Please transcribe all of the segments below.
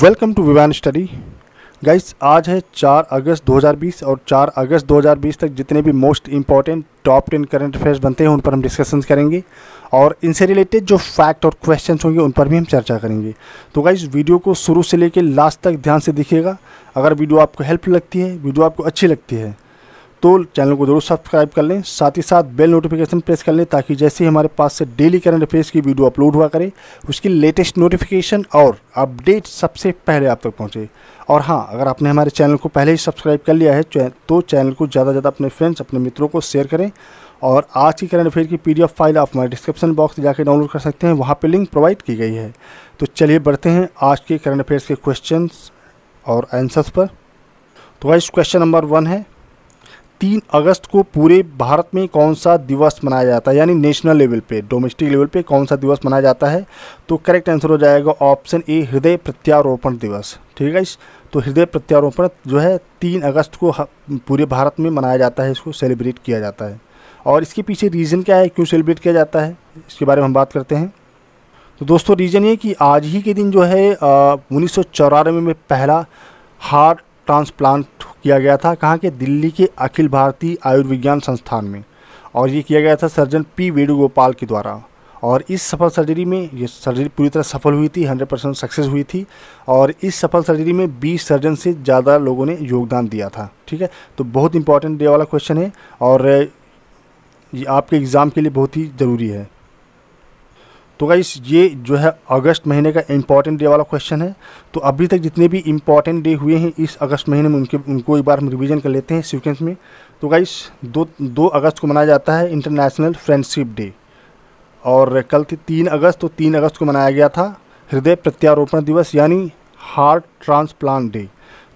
welcome to Vivan study guys आज है 4 अगस्त 2020 और 4 अगस्त 2020 तक जितने भी most important top ten current affairs बनते हैं उन पर हम डिस्कशन करेंगे और इनसे रिलेटेड जो फैक्ट और क्वेश्चन होंगे उन पर भी हम चर्चा करेंगे तो गाइस वीडियो को शुरू से लेकर लास्ट तक ध्यान से दिखेगा अगर वीडियो आपको हेल्पफुल लगती है वीडियो आपको अच्छी लगती है तो चैनल को जरूर सब्सक्राइब कर लें साथ ही साथ बेल नोटिफिकेशन प्रेस कर लें ताकि जैसे ही हमारे पास से डेली करंट अफेयर्स की वीडियो अपलोड हुआ करें उसकी लेटेस्ट नोटिफिकेशन और अपडेट सबसे पहले आप तक पहुँचे और हाँ अगर आपने हमारे चैनल को पहले ही सब्सक्राइब कर लिया है तो चैनल को ज़्यादा से ज़्यादा अपने फ्रेंड्स अपने मित्रों को शेयर करें और आज की करंट अफेयर की एफ़ फाइल आप हमारे डिस्क्रिप्शन बॉक्स जाकर डाउनलोड कर सकते हैं वहाँ पर लिंक प्रोवाइड की गई है तो चलिए बढ़ते हैं आज के करंट अफेयर्स के क्वेश्चन और आंसर्स पर तो वाइस क्वेश्चन नंबर वन है तीन अगस्त को पूरे भारत में कौन सा दिवस मनाया जाता है यानी नेशनल लेवल पे डोमेस्टिक लेवल पे कौन सा दिवस मनाया जाता है तो करेक्ट आंसर हो जाएगा ऑप्शन ए हृदय प्रत्यारोपण दिवस ठीक है इस तो हृदय प्रत्यारोपण जो है तीन अगस्त को पूरे भारत में मनाया जाता है इसको सेलिब्रेट किया जाता है और इसके पीछे रीज़न क्या है क्यों सेलिब्रेट किया जाता है इसके बारे में हम बात करते हैं तो दोस्तों रीज़न ये कि आज ही के दिन जो है उन्नीस में पहला हार्ट ट्रांसप्लांट किया गया था कहाँ के दिल्ली के अखिल भारतीय आयुर्विज्ञान संस्थान में और ये किया गया था सर्जन पी वेणुगोपाल के द्वारा और इस सफल सर्जरी में ये सर्जरी पूरी तरह सफल हुई थी 100 परसेंट सक्सेस हुई थी और इस सफल सर्जरी में 20 सर्जन से ज़्यादा लोगों ने योगदान दिया था ठीक है तो बहुत इंपॉर्टेंट ये वाला क्वेश्चन है और ये आपके एग्ज़ाम के लिए बहुत ही ज़रूरी है तो गाइस ये जो है अगस्त महीने का इम्पॉर्टेंट डे वाला क्वेश्चन है तो अभी तक जितने भी इम्पॉर्टेंट डे हुए हैं इस अगस्त महीने में उनके उनको एक बार हम रिविज़न कर लेते हैं सीक्वेंस में तो गाइस दो दो अगस्त को मनाया जाता है इंटरनेशनल फ्रेंडशिप डे और कल थी तीन अगस्त तो तीन अगस्त को मनाया गया था हृदय प्रत्यारोपण दिवस यानी हार्ट ट्रांसप्लांट डे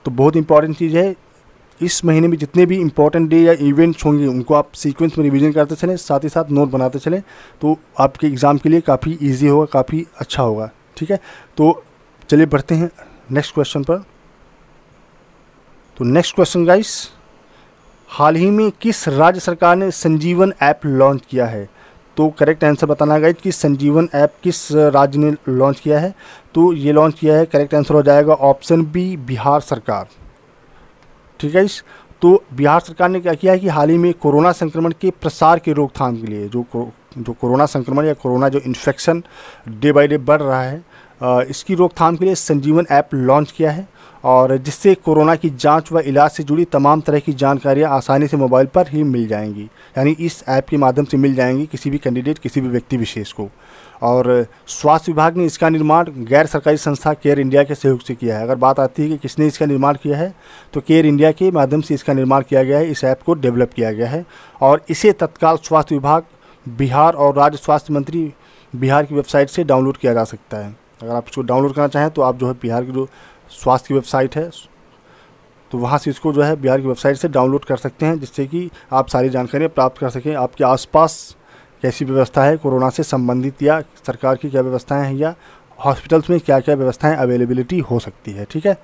तो बहुत इंपॉर्टेंट चीज़ है इस महीने में जितने भी इंपॉर्टेंट डे या इवेंट्स होंगे उनको आप सीक्वेंस में रिवीजन करते चलें साथ ही साथ नोट बनाते चलें तो आपके एग्ज़ाम के लिए काफ़ी ईजी होगा काफ़ी अच्छा होगा ठीक है तो चलिए बढ़ते हैं नेक्स्ट क्वेश्चन पर तो नेक्स्ट क्वेश्चन गाइस हाल ही में किस राज्य सरकार ने संजीवन ऐप लॉन्च किया है तो करेक्ट आंसर बताना गाइज कि संजीवन ऐप किस राज्य ने लॉन्च किया है तो ये लॉन्च किया है करेक्ट आंसर हो जाएगा ऑप्शन बी बिहार सरकार ठीक है इस तो बिहार सरकार ने क्या किया है कि हाल ही में कोरोना संक्रमण के प्रसार के रोकथाम के लिए जो जो कोरोना संक्रमण या कोरोना जो इन्फेक्शन डे बाई डे बढ़ रहा है इसकी रोकथाम के लिए संजीवन ऐप लॉन्च किया है और जिससे कोरोना की जांच व इलाज से जुड़ी तमाम तरह की जानकारियां आसानी से मोबाइल पर ही मिल जाएंगी यानी इस ऐप के माध्यम से मिल जाएंगी किसी भी कैंडिडेट किसी भी व्यक्ति विशेष को और स्वास्थ्य विभाग ने इसका निर्माण गैर सरकारी संस्था केयर इंडिया के सहयोग से किया है अगर बात आती है कि किसने इसका निर्माण किया है तो केयर इंडिया के माध्यम से इसका निर्माण किया गया है इस ऐप को डेवलप किया गया है और इसे तत्काल स्वास्थ्य विभाग बिहार और राज्य स्वास्थ्य मंत्री बिहार की वेबसाइट से डाउनलोड किया जा सकता है अगर आप इसको डाउनलोड करना चाहें तो आप जो है बिहार की जो स्वास्थ्य की वेबसाइट है तो वहाँ से इसको जो है बिहार की वेबसाइट से डाउनलोड कर सकते हैं जिससे कि आप सारी जानकारियाँ प्राप्त कर सकें आपके आसपास कैसी व्यवस्था है कोरोना से संबंधित या सरकार की क्या व्यवस्थाएं हैं या हॉस्पिटल्स में क्या क्या व्यवस्थाएं अवेलेबिलिटी हो सकती है ठीक है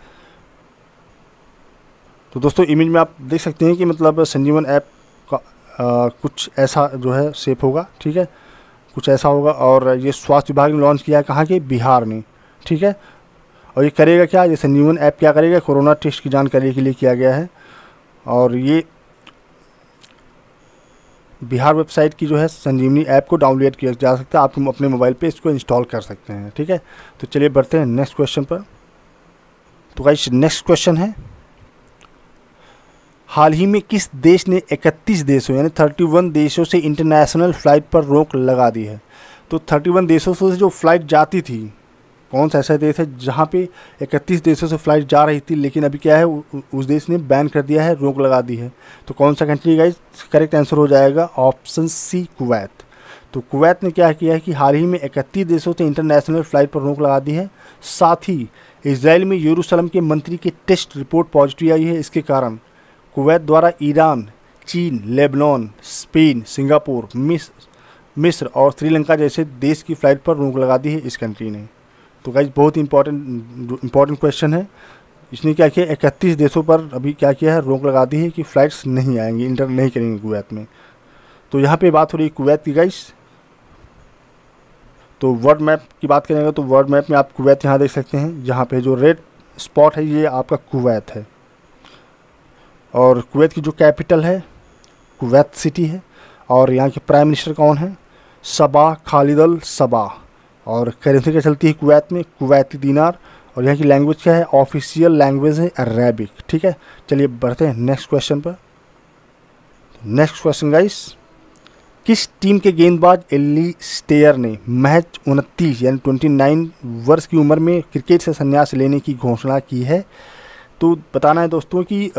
तो दोस्तों इमेज में आप देख सकते हैं कि मतलब संजीवन ऐप का आ, कुछ ऐसा जो है सेफ होगा ठीक है कुछ ऐसा होगा और ये स्वास्थ्य विभाग ने लॉन्च किया है कहाँ के बिहार में ठीक है और ये करेगा क्या ये संजीवन ऐप क्या करेगा कोरोना टेस्ट की जानकारी के लिए किया गया है और ये बिहार वेबसाइट की जो है संजीवनी ऐप को डाउनलोड किया जा सकता है आप अपने मोबाइल पे इसको इंस्टॉल कर सकते हैं ठीक है तो चलिए बढ़ते हैं नेक्स्ट क्वेश्चन पर तो गाइस नेक्स्ट क्वेश्चन है हाल ही में किस देश ने 31 देशों यानी 31 देशों से इंटरनेशनल फ़्लाइट पर रोक लगा दी है तो 31 देशों से जो फ्लाइट जाती थी कौन सा ऐसा देश है जहाँ पे इकतीस देशों से फ्लाइट जा रही थी लेकिन अभी क्या है उस देश ने बैन कर दिया है रोक लगा दी है तो कौन सा कंट्री गाइज करेक्ट आंसर हो जाएगा ऑप्शन सी कुवैत तो कुवैत ने क्या किया है कि हाल ही में इकतीस देशों से इंटरनेशनल फ्लाइट पर रोक लगा दी है साथ ही इसराइल में यूरूशलम के मंत्री की टेस्ट रिपोर्ट पॉजिटिव आई है इसके कारण कुवैत द्वारा ईरान चीन लेबनान स्पेन सिंगापुर मिस मिस्र और श्रीलंका जैसे देश की फ्लाइट पर रोक लगा दी है इस कंट्री ने तो गाइज बहुत इंपॉर्टेंट इंपॉर्टेंट क्वेश्चन है इसने क्या किया इकतीस देशों पर अभी क्या किया है रोक लगा दी है कि फ़्लाइट्स नहीं आएंगी इंटर नहीं करेंगे कुवैत में तो यहाँ पे बात हो रही है कुवैत की गाइस तो वर्ल्ड मैप की बात करेंगे तो वर्ल्ड मैप में आप कुवैत यहाँ देख सकते हैं जहाँ पे जो रेड स्पॉट है ये आपका कुवैत है और कुवैत की जो कैपिटल है कुवैत सिटी है और यहाँ के प्राइम मिनिस्टर कौन है सबा खालिद अल सबा और करेंसी क्या चलती है कुवैत में कुवैती दीनार और यहाँ की लैंग्वेज क्या है ऑफिशियल लैंग्वेज है अरेबिक ठीक है चलिए बढ़ते हैं नेक्स्ट क्वेश्चन पर नेक्स्ट क्वेश्चन गाइस किस टीम के गेंदबाज एली स्टेयर ने महज उनतीस यानी ट्वेंटी नाइन वर्ष की उम्र में क्रिकेट से संन्यास लेने की घोषणा की है तो बताना है दोस्तों कि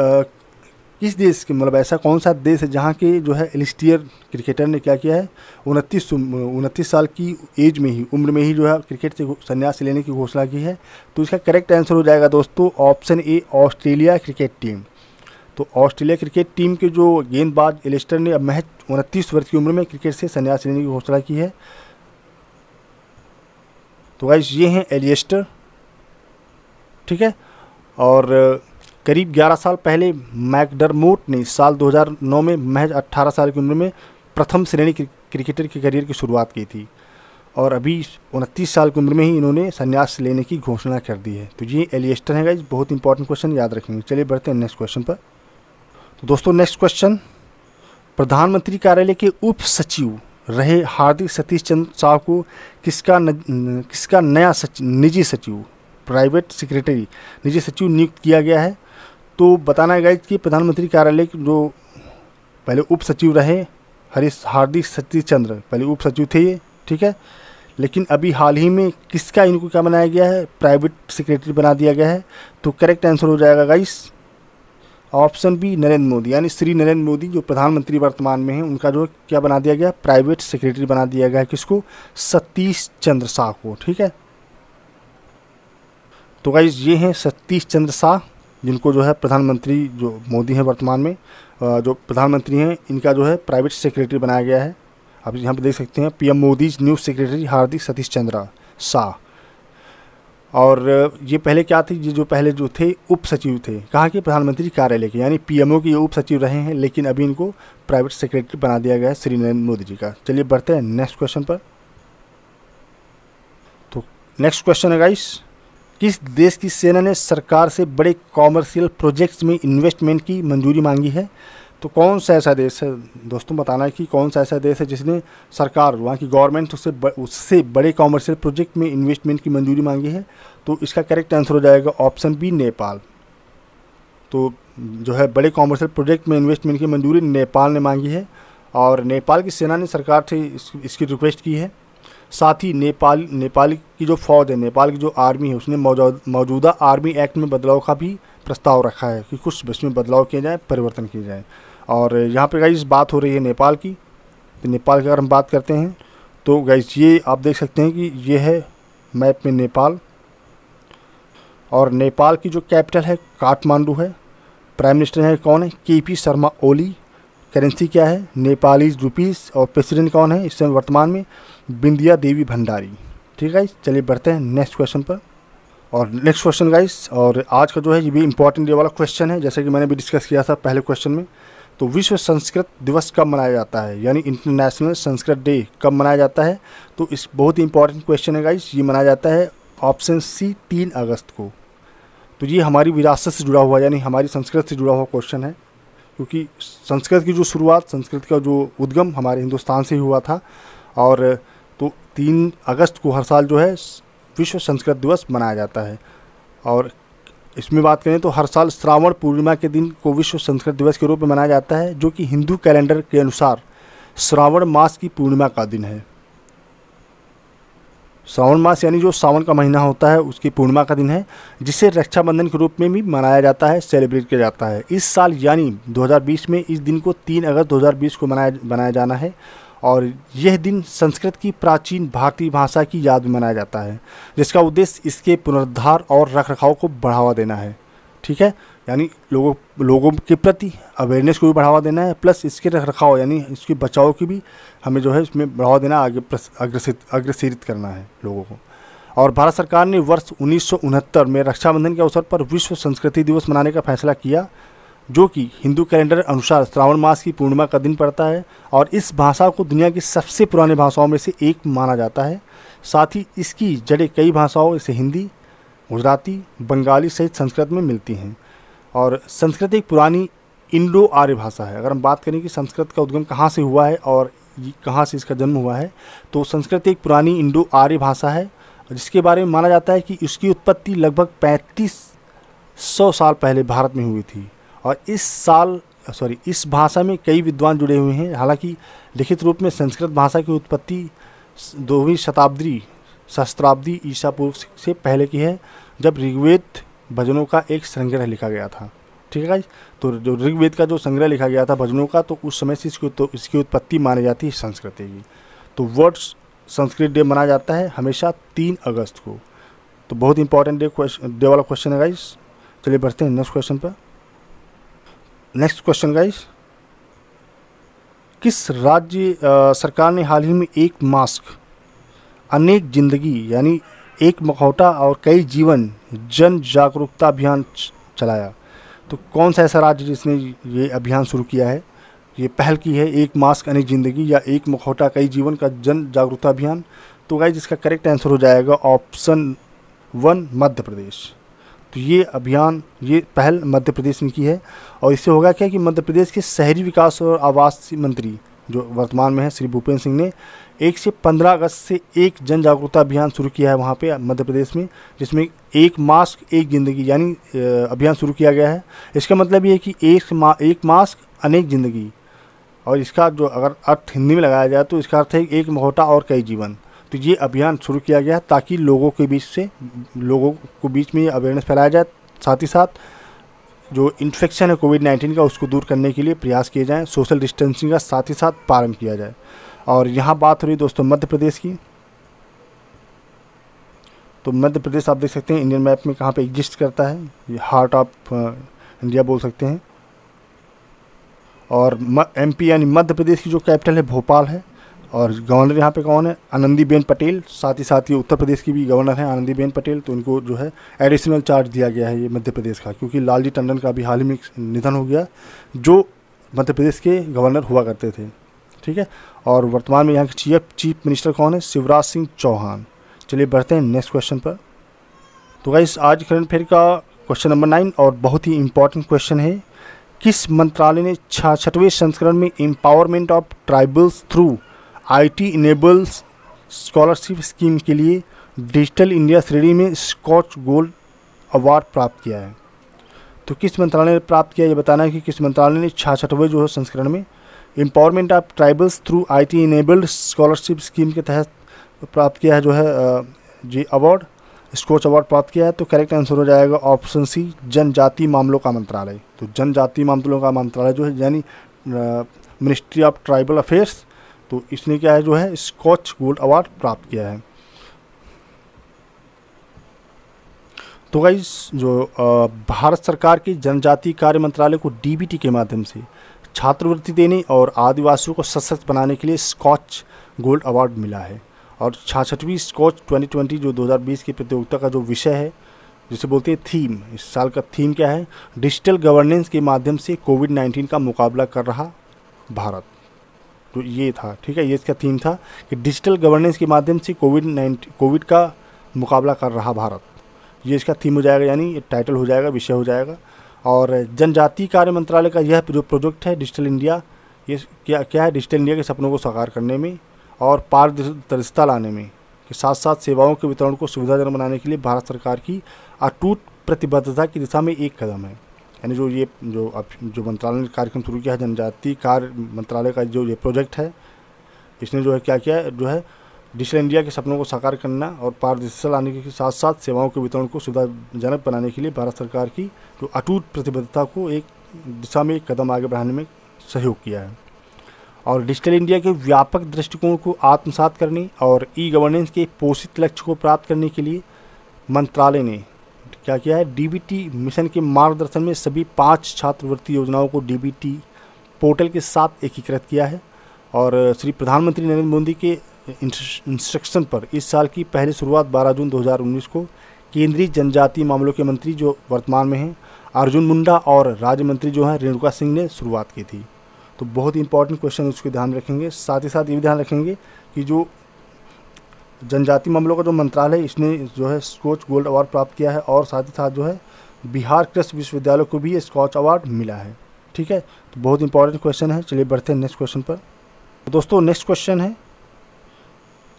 किस देश के मतलब ऐसा कौन सा देश है जहाँ के जो है एलिस्टियर क्रिकेटर ने क्या किया है उनतीस उनतीस साल की एज में ही उम्र में ही जो है क्रिकेट से संन्यास लेने की घोषणा की है तो इसका करेक्ट आंसर हो जाएगा दोस्तों option A Australia cricket team तो ऑस्ट्रेलिया क्रिकेट टीम के जो गेंदबाज एलिस्टर ने अब महज उनतीस वर्ष की उम्र में क्रिकेट से संन्यास लेने की घोषणा की है तो वाइस ये हैं एलिस्टर ठीक है और करीब 11 साल पहले मैकडरमोट ने साल 2009 में महज 18 साल की उम्र में प्रथम श्रेणी क्रिकेटर के करियर की शुरुआत की थी और अभी उनतीस साल की उम्र में ही इन्होंने संन्यास लेने की घोषणा कर दी है तो ये एलिएस्टर है गाइज बहुत इंपॉर्टेंट क्वेश्चन याद रखेंगे चलिए बढ़ते हैं नेक्स्ट क्वेश्चन पर तो दोस्तों नेक्स्ट क्वेश्चन प्रधानमंत्री कार्यालय के उप सचिव रहे हार्दिक सतीश चंद्र साहू को किसका न, किसका नया सच, निजी सचिव प्राइवेट सेक्रेटरी निजी सचिव नियुक्त किया गया है तो बताना है गाइज कि प्रधानमंत्री कार्यालय जो पहले उप सचिव रहे हरीश हार्दिक सतीश चंद्र पहले उप सचिव थे ये ठीक है लेकिन अभी हाल ही में किसका इनको क्या बनाया गया है प्राइवेट सेक्रेटरी बना दिया गया है तो करेक्ट आंसर हो जाएगा guys option B Narendra Modi यानी श्री नरेंद्र मोदी जो प्रधानमंत्री वर्तमान में हैं उनका जो क्या बना दिया गया प्राइवेट सेक्रेटरी बना दिया गया है किसको सतीश चंद्र शाह को ठीक है तो गाइज ये हैं सतीश चंद्र शाह जिनको जो है प्रधानमंत्री जो मोदी हैं वर्तमान में जो प्रधानमंत्री हैं इनका जो है प्राइवेट सेक्रेटरी बनाया गया है आप यहाँ पर देख सकते हैं PM Modi new secretary Hardik Satish Chandra Shah और ये पहले क्या थे ये जो पहले जो थे उप सचिव थे कहा कि प्रधानमंत्री कार्यालय के यानी पीएमओ के ये उप सचिव रहे हैं लेकिन अभी इनको प्राइवेट सेक्रेटरी बना दिया गया है श्री नरेंद्र मोदी जी का चलिए बढ़ते हैं नेक्स्ट क्वेश्चन पर तो नेक्स्ट क्वेश्चन है गाइस किस देश की सेना ने सरकार से बड़े कॉमर्शियल प्रोजेक्ट्स में इन्वेस्टमेंट की मंजूरी मांगी है तो कौन सा ऐसा देश है दोस्तों बताना है कि कौन सा ऐसा देश है जिसने सरकार वहाँ की गवर्नमेंट उससे ब, उससे बड़े कॉमर्शियल प्रोजेक्ट में इन्वेस्टमेंट की मंजूरी मांगी है तो इसका करेक्ट आंसर हो जाएगा ऑप्शन बी नेपाल तो जो है बड़े कॉमर्शियल प्रोजेक्ट में इन्वेस्टमेंट की मंजूरी नेपाल ने मांगी है और नेपाल की सेना ने सरकार से इस, इसकी रिक्वेस्ट की है साथ ही नेपाल नेपाल की जो फौज है नेपाल की जो आर्मी है उसने मौजूदा आर्मी एक्ट में बदलाव का भी प्रस्ताव रखा है कि कुछ इसमें बदलाव किए जाए परिवर्तन किए जाएँ और यहाँ पर गई बात हो रही है नेपाल की तो नेपाल की अगर हम बात करते हैं तो गाइज ये आप देख सकते हैं कि ये है मैप में नेपाल और नेपाल की जो कैपिटल है काठमांडू है प्राइम मिनिस्टर है कौन है के पी शर्मा ओली करेंसी क्या है नेपाली रुपीस और प्रेसिडेंट कौन है इस समय वर्तमान में बिंदिया देवी भंडारी ठीक है चलिए बढ़ते हैं नेक्स्ट क्वेश्चन पर और नेक्स्ट क्वेश्चन गाइस और आज का जो है ये भी इम्पोर्टेंट ये वाला क्वेश्चन है जैसे कि मैंने भी डिस्कस किया था पहले क्वेश्चन में तो विश्व संस्कृत दिवस कब मनाया जाता है यानी इंटरनेशनल संस्कृत डे कब मनाया जाता है तो इस बहुत ही इंपॉर्टेंट क्वेश्चन है गाइस ये मनाया जाता है ऑप्शन सी तीन अगस्त को तो ये हमारी विरासत से जुड़ा हुआ यानी हमारी संस्कृत से जुड़ा हुआ क्वेश्चन है क्योंकि संस्कृत की जो शुरुआत संस्कृत का जो उद्गम हमारे हिंदुस्तान से ही हुआ था और तो तीन अगस्त को हर साल जो है विश्व संस्कृत दिवस मनाया जाता है और इसमें बात करें तो हर साल श्रावण पूर्णिमा के दिन को विश्व संस्कृत दिवस के रूप में मनाया जाता है जो कि हिंदू कैलेंडर के अनुसार श्रावण मास की पूर्णिमा का दिन है श्रावण मास यानी जो सावन का महीना होता है उसकी पूर्णिमा का दिन है जिसे रक्षाबंधन के रूप में भी मनाया जाता है सेलिब्रेट किया जाता है इस साल यानी 2020 में इस दिन को 3 अगस्त 2020 को मनाया मनाया जाना है और यह दिन संस्कृत की प्राचीन भारतीय भाषा की याद में मनाया जाता है जिसका उद्देश्य इसके पुनरुद्धार और रख रखाव को बढ़ावा देना है ठीक है यानी लोगों लोगों के प्रति अवेयरनेस को भी बढ़ावा देना है प्लस इसके रख रखाव यानी इसके बचाव की भी हमें जो है इसमें बढ़ावा देना आगे अग्रसित अग्रसरित करना है लोगों को और भारत सरकार ने वर्ष उन्नीस में रक्षाबंधन के अवसर पर विश्व संस्कृति दिवस मनाने का फैसला किया जो कि हिंदू कैलेंडर अनुसार श्रावण मास की पूर्णिमा का दिन पड़ता है और इस भाषा को दुनिया की सबसे पुरानी भाषाओं में से एक माना जाता है साथ ही इसकी जड़ें कई भाषाओं जैसे हिंदी गुजराती बंगाली सहित संस्कृत में मिलती हैं और संस्कृत एक पुरानी इंडो आर्य भाषा है अगर हम बात करें कि संस्कृत का उद्गम कहाँ से हुआ है और कहाँ से इसका जन्म हुआ है तो संस्कृत एक पुरानी इंडो आर्य भाषा है जिसके बारे में माना जाता है कि इसकी उत्पत्ति लगभग पैंतीस सौ साल पहले भारत में हुई थी और इस साल सॉरी इस भाषा में कई विद्वान जुड़े हुए हैं हालांकि लिखित रूप में संस्कृत भाषा की उत्पत्ति दोवीं शताब्दी सहस्त्राब्दी ईसा पूर्व से पहले की है जब ऋग्वेद भजनों का एक संग्रह लिखा गया था ठीक है गाइज तो जो ऋग्वेद का जो संग्रह लिखा गया था भजनों का तो उस समय से इसकी तो इसकी उत्पत्ति मानी जाती है संस्कृति की तो वर्ड संस्कृत डे मनाया जाता है हमेशा तीन अगस्त को तो बहुत इंपॉर्टेंट डे क्वेश्चन डे वाला क्वेश्चन है गाइस चलिए बढ़ते हैं नेक्स्ट क्वेश्चन पर नेक्स्ट क्वेश्चन गाइस किस राज्य सरकार ने हाल ही में एक मास्क अनेक जिंदगी यानी एक मखौटा और कई जीवन जन जागरूकता अभियान चलाया तो कौन सा ऐसा राज्य जिसने ये अभियान शुरू किया है ये पहल की है एक मास्क अनेक ज़िंदगी या एक मखौटा कई जीवन का जन जागरूकता अभियान तो गाई जिसका करेक्ट आंसर हो जाएगा ऑप्शन वन मध्य प्रदेश तो ये अभियान ये पहल मध्य प्रदेश में की है और इससे होगा क्या कि मध्य प्रदेश के शहरी विकास और आवास मंत्री जो वर्तमान में है श्री भूपेंद्र सिंह ने एक से पंद्रह अगस्त से एक जन जागरूकता अभियान शुरू किया है वहाँ पे मध्य प्रदेश में जिसमें एक मास्क एक ज़िंदगी यानी अभियान शुरू किया गया है इसका मतलब ये है कि एक मा एक मास्क अनेक ज़िंदगी और इसका जो अगर अर्थ हिंदी में लगाया जाए तो इसका अर्थ है एक मोहटा और कई जीवन तो ये अभियान शुरू किया गया है ताकि लोगों के बीच से लोगों को बीच में अवेयरनेस फैलाया जाए साथ ही साथ जो इन्फेक्शन है कोविड नाइन्टीन का उसको दूर करने के लिए प्रयास किए जाएँ सोशल डिस्टेंसिंग का साथ ही साथ पालन किया जाए और यहाँ बात हो रही दोस्तों मध्य प्रदेश की तो मध्य प्रदेश आप देख सकते हैं इंडियन मैप में कहाँ पे एग्जिस्ट करता है ये हार्ट ऑफ इंडिया बोल सकते हैं और एमपी यानी मध्य प्रदेश की जो कैपिटल है भोपाल है और गवर्नर यहाँ पे कौन है आनंदीबेन पटेल साथ ही साथ ये उत्तर प्रदेश की भी गवर्नर हैं आनंदीबेन पटेल तो इनको जो है एडिशनल चार्ज दिया गया है ये मध्य प्रदेश का क्योंकि लालजी टंडन का भी हाल ही में निधन हो गया जो मध्य प्रदेश के गवर्नर हुआ करते थे ठीक है और वर्तमान में यहाँ के चीफ चीफ मिनिस्टर कौन है शिवराज सिंह चौहान चलिए बढ़ते हैं नेक्स्ट क्वेश्चन पर तो गाइस आज करंट अफेयर का क्वेश्चन नंबर नाइन और बहुत ही इंपॉर्टेंट क्वेश्चन है किस मंत्रालय ने छाछठवें संस्करण में empowerment of tribals through IT enables scholarship scheme के लिए डिजिटल इंडिया श्रेणी में स्कॉच गोल्ड अवार्ड प्राप्त किया है तो किस मंत्रालय ने प्राप्त किया ये बताना है कि किस मंत्रालय ने छाछठवें जो है संस्करण में empowerment of tribals through IT enabled scholarship scheme के तहत प्राप्त किया है जो है जी अवार्ड स्कोच अवार्ड प्राप्त किया है तो करेक्ट आंसर हो जाएगा ऑप्शन सी जनजाति मामलों का मंत्रालय तो जनजाति मामलों का मंत्रालय जो है यानी मिनिस्ट्री ऑफ ट्राइबल अफेयर्स तो इसने क्या है जो है स्कॉच गोल्ड अवार्ड प्राप्त किया है तो गाइज जो भारत सरकार के जनजाति कार्य मंत्रालय को डीबीटी के माध्यम से छात्रवृत्ति देने और आदिवासियों को सशक्त बनाने के लिए स्कॉच गोल्ड अवार्ड मिला है और छाछठवीं स्कॉच 2020 जो 2020 की प्रतियोगिता का जो विषय है जिसे बोलते हैं थीम इस साल का थीम क्या है डिजिटल गवर्नेंस के माध्यम से कोविड 19 का मुकाबला कर रहा भारत तो ये था ठीक है ये इसका थीम था कि डिजिटल गवर्नेंस के माध्यम से कोविड नाइन्टीन कोविड का मुकाबला कर रहा भारत ये इसका थीम हो जाएगा यानी टाइटल हो जाएगा विषय हो जाएगा और जनजातीय कार्य मंत्रालय का यह जो प्रोजेक्ट है डिजिटल इंडिया ये क्या क्या है डिजिटल इंडिया के सपनों को साकार करने में और पारदर्शिता लाने में के साथ साथ सेवाओं के वितरण को सुविधाजनक बनाने के लिए भारत सरकार की अटूट प्रतिबद्धता की दिशा में एक कदम है यानी जो ये जो अब जो मंत्रालय ने कार्यक्रम शुरू किया है जनजातीय कार्य मंत्रालय का जो ये प्रोजेक्ट है इसने जो है क्या किया जो है डिजिटल इंडिया के सपनों को साकार करना और पारदर्शिता लाने के साथ साथ सेवाओं के वितरण को सुविधाजनक बनाने के लिए भारत सरकार की जो अटूट प्रतिबद्धता को एक दिशा में एक कदम आगे बढ़ाने में सहयोग किया है और डिजिटल इंडिया के व्यापक दृष्टिकोण को आत्मसात करने और ई गवर्नेंस के पोषित लक्ष्य को प्राप्त करने के लिए मंत्रालय ने क्या किया है डीबीटी मिशन के मार्गदर्शन में सभी पांच छात्रवृत्ति योजनाओं को डीबीटी पोर्टल के साथ एकीकृत किया है और श्री प्रधानमंत्री नरेंद्र मोदी के इंस्ट्रक्शन पर इस साल की पहली शुरुआत 12 जून 2019 को केंद्रीय जनजातीय मामलों के मंत्री जो वर्तमान में हैं अर्जुन मुंडा और राज्य मंत्री जो हैं रेणुका सिंह ने शुरुआत की थी तो बहुत इंपॉर्टेंट क्वेश्चन उसके ध्यान रखेंगे साथ ही साथ ये भी ध्यान रखेंगे कि जो जनजाति मामलों का जो मंत्रालय इसने जो है स्कोच गोल्ड अवार्ड प्राप्त किया है और साथ ही साथ जो है बिहार कृषि विश्वविद्यालय को भी ये स्कॉच अवार्ड मिला है ठीक है तो बहुत इंपॉर्टेंट क्वेश्चन है चलिए बढ़ते हैं नेक्स्ट क्वेश्चन पर तो दोस्तों नेक्स्ट क्वेश्चन है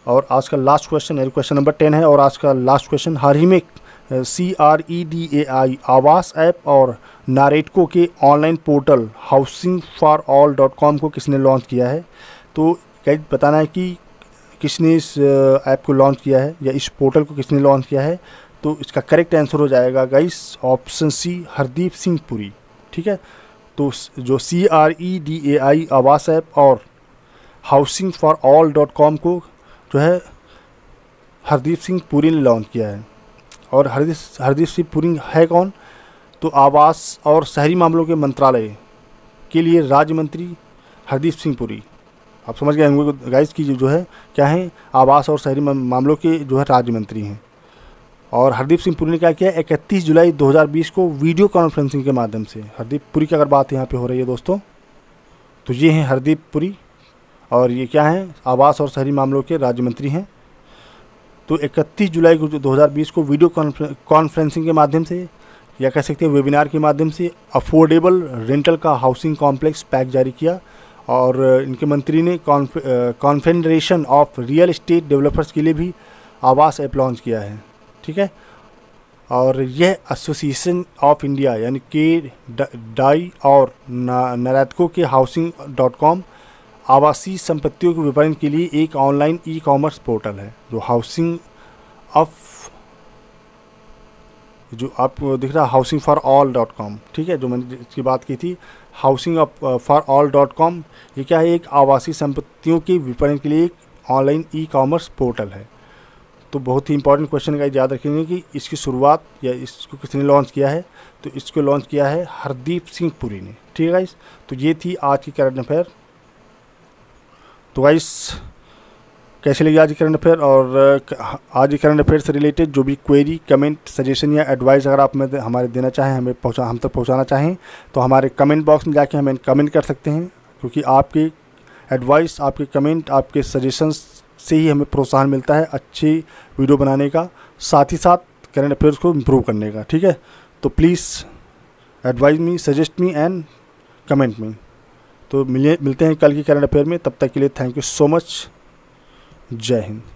और आज का लास्ट क्वेश्चन है क्वेश्चन नंबर टेन है और आज का लास्ट क्वेश्चन हाल ही में C R E D A आई आवास ऐप और नारेटको के online portal housing for all dot com को किसने लॉन्च किया है तो कैद बताना है कि किसने इस ऐप को लॉन्च किया है या इस पोर्टल को किसने लॉन्च किया है तो इसका करेक्ट आंसर हो जाएगा guys option C Hardeep Singh Puri ठीक है तो जो C R E D A आई आवास ऐप और housing for all dot com को जो है हरदीप सिंह पुरी ने लॉन्च किया है और हरदीप हरदीप सिंह पुरी है कौन तो आवास और शहरी मामलों के मंत्रालय के लिए राज्य मंत्री हरदीप सिंह पुरी आप समझ गए होंगे गाइस की जो है क्या है आवास और शहरी मामलों के जो है राज्य मंत्री हैं और हरदीप सिंह पुरी ने क्या किया इकतीस जुलाई 2020 को वीडियो कॉन्फ्रेंसिंग के माध्यम से हरदीप पुरी की अगर बात यहाँ पे हो रही है दोस्तों तो ये हैं हरदीप पुरी और ये क्या हैं आवास और शहरी मामलों के राज्य मंत्री हैं तो 31 जुलाई को 2020 को वीडियो कॉन्फ्रेंसिंग के माध्यम से या कह सकते हैं वेबिनार के माध्यम से अफोर्डेबल रेंटल का हाउसिंग कॉम्प्लेक्स पैक जारी किया और इनके मंत्री ने confederation of real estate developers के लिए भी आवास ऐप लॉन्च किया है ठीक है और यह एसोसिएशन ऑफ इंडिया यानी के डाई और नारायतको के हाउसिंग डॉट कॉम आवासीय संपत्तियों के विपणन के लिए एक ऑनलाइन ई कॉमर्स पोर्टल है जो हाउसिंग ऑफ जो आप दिख रहा है housing for all dot com ठीक है जो मैंने इसकी बात की थी housing of for all dot com ये क्या है एक आवासीय संपत्तियों के विपणन के लिए एक ऑनलाइन ई कॉमर्स पोर्टल है तो बहुत ही इंपॉर्टेंट क्वेश्चन का याद रखेंगे कि इसकी शुरुआत या इसको किसने लॉन्च किया है तो इसको लॉन्च किया है हरदीप सिंह पुरी ने ठीक है तो ये थी आज की करंट अफेयर तो वाइस कैसे लगी आज करंट अफेयर और आज करंट अफेयर से रिलेटेड जो भी क्वेरी कमेंट सजेशन या एडवाइस अगर आप हमें हमारे देना चाहें हमें पहुँचा हम तक पहुँचाना चाहें तो हमारे कमेंट बॉक्स में जाके हमें कमेंट कर सकते हैं क्योंकि आपके एडवाइस आपके कमेंट आपके सजेशंस से ही हमें प्रोत्साहन मिलता है अच्छी वीडियो बनाने का साथ ही साथ करंट अफेयर्स को इम्प्रूव करने का ठीक है तो please advise me suggest me and comment me तो मिलिए मिलते हैं कल की करंट अफेयर में तब तक के लिए थैंक यू सो मच जय हिंद